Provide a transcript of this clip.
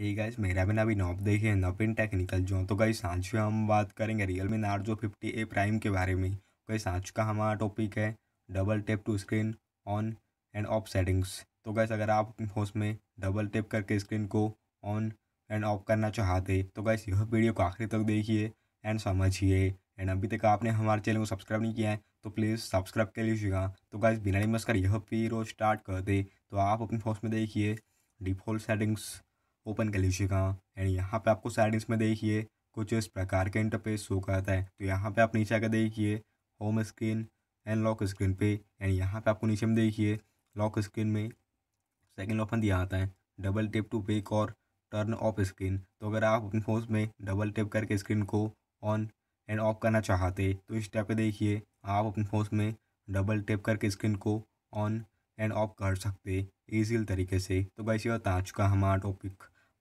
hey guys मेरा ना अभी नॉप नॉप नपिन टेक्निकल जो तो गाइस आज में हम बात करेंगे Realme Narzo fifty A prime के बारे में गाइस आज का हमारा टॉपिक है double tap to screen on and off settings तो गाइस अगर आप होस्ट में डबल टेप करके स्क्रीन को ऑन एंड ऑफ करना चाहते तो गाइस यह वीडियो को आखिरी तक देखिए एंड समझिए एंड अभी तक आपने हमारे चैनल को सब्सक्राइब नहीं किया है तो प्लीज़ सब्सक्राइब कर लीजिएगा तो गाइस बिना मस्कर यह वीडियो स्टार्ट कर दे तो आप अपने फोन में देखिए डिफ़ॉल्ट सेटिंग्स ओपन कर लीजिएगा एंड यहाँ पे आपको सेटिंग्स में देखिए कुछ इस प्रकार के इंटरफेस शो करता है तो यहाँ पे आप नीचे आकर देखिए home screen and lock screen पे एंड यहाँ पे आपको नीचे में देखिए लॉक स्क्रीन में सेकेंड ऑप्शन दिया आता है डबल टेप टू बेक और टर्न ऑफ स्क्रीन तो अगर आप अपने फोन में डबल टिप करके स्क्रीन को ऑन एंड ऑफ करना चाहते तो इस टाइप पर देखिए आप अपने फोन में डबल टिप करके स्क्रीन को ऑन एंड ऑफ कर सकते ईजील तरीके से तो वैसे बता चुका हमारा टॉपिक